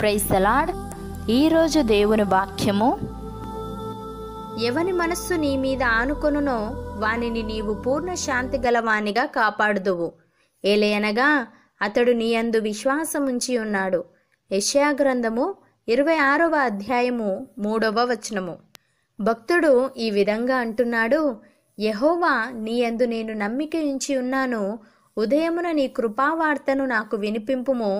ప్రైసలాడ్ ఈరోజు దేవుని వాక్యము ఎవని మనస్సు నీ మీద ఆనుకొనునో వానిని నీవు పూర్ణ శాంతి గలవానిగా కాపాడుదువు ఏలయనగా అతడు నీ అందు విశ్వాసముంచి ఉన్నాడు యశయా గ్రంథము ఇరవై ఆరవ అధ్యాయము మూడవ వచనము భక్తుడు ఈ విధంగా అంటున్నాడు యహోవా నీ అందు నేను నమ్మిక ఉంచి ఉన్నాను ఉదయమున నీ కృపావార్తను నాకు వినిపింపుము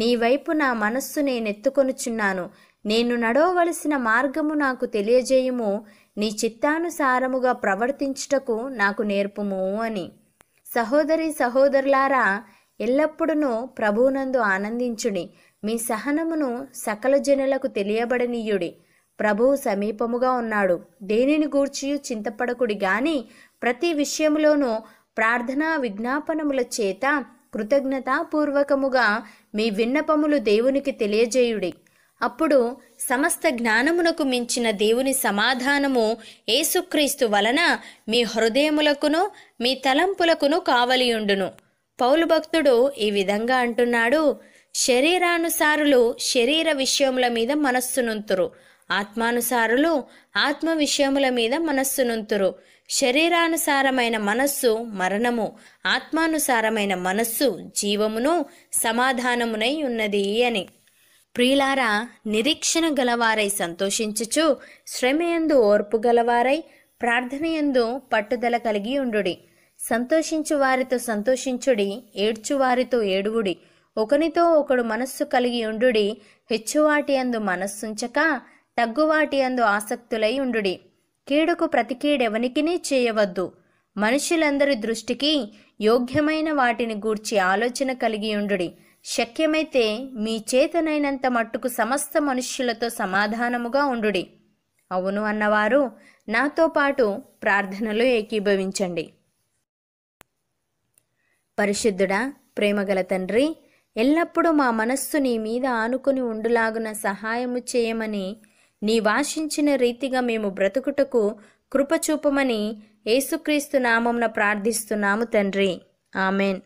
నీ వైపు నా మనస్సు నేనెత్తుకొనుచున్నాను నేను నడవవలసిన మార్గము నాకు తెలియజేయుము నీ చిత్తానుసారముగా ప్రవర్తించుటకు నాకు నేర్పుము అని సహోదరి సహోదరులారా ఎల్లప్పుడూ ప్రభువునందు ఆనందించుడి మీ సహనమును సకల జనులకు తెలియబడనీయుడి ప్రభువు సమీపముగా ఉన్నాడు దేనిని గూర్చి చింతపడకుడి గాని ప్రతి విషయంలోనూ ప్రార్థనా విజ్ఞాపనముల చేత కృతజ్ఞతాపూర్వకముగా మీ విన్నపములు దేవునికి తెలియజేయుడి అప్పుడు సమస్త జ్ఞానమునకు మించిన దేవుని సమాధానము ఏసుక్రీస్తు వలన మీ హృదయములకును మీ తలంపులకును కావలియుండును పౌలు భక్తుడు ఈ విధంగా అంటున్నాడు శరీరానుసారులు శరీర విషయముల మీద మనస్సునుంతురు ఆత్మానుసారులు ఆత్మ విషయముల మీద మనస్సునుంతురు శరీరానుసారమైన మనస్సు మరణము ఆత్మానుసారమైన మనస్సు జీవమును సమాధానమునై ఉన్నది అని ప్రియులారా నిరీక్షణ గలవారై సంతోషించుచు శ్రమయందు ఓర్పు గలవారై ప్రార్థనయందు పట్టుదల కలిగి ఉండుడి సంతోషించు వారితో సంతోషించుడి ఏడ్చు వారితో ఏడువుడి ఒకనితో ఒకడు మనస్సు కలిగి ఉండుడి హెచ్చువాటి అందు మనస్సుంచక తగ్గువాటి అందు ఆసక్తులై ఉండుడి కీడుకు ప్రతికీడెవనికినీ చేయవద్దు మనుషులందరి దృష్టికి యోగ్యమైన వాటిని గూర్చి ఆలోచన కలిగి ఉండుడి శక్యమైతే మీ చేతనైనంత మట్టుకు సమస్త మనుష్యులతో సమాధానముగా ఉండుడి అవును అన్నవారు నాతో పాటు ప్రార్థనలు ఏకీభవించండి పరిశుద్ధుడా ప్రేమగల తండ్రి ఎల్లప్పుడూ మా మనస్సు నీ మీద ఆనుకుని ఉండులాగున సహాయము చేయమని నీ వాసించిన రీతిగా మేము బ్రతుకుటకు కృపచూపమని యేసుక్రీస్తు నామంన ప్రార్థిస్తున్నాము తండ్రి ఆమెన్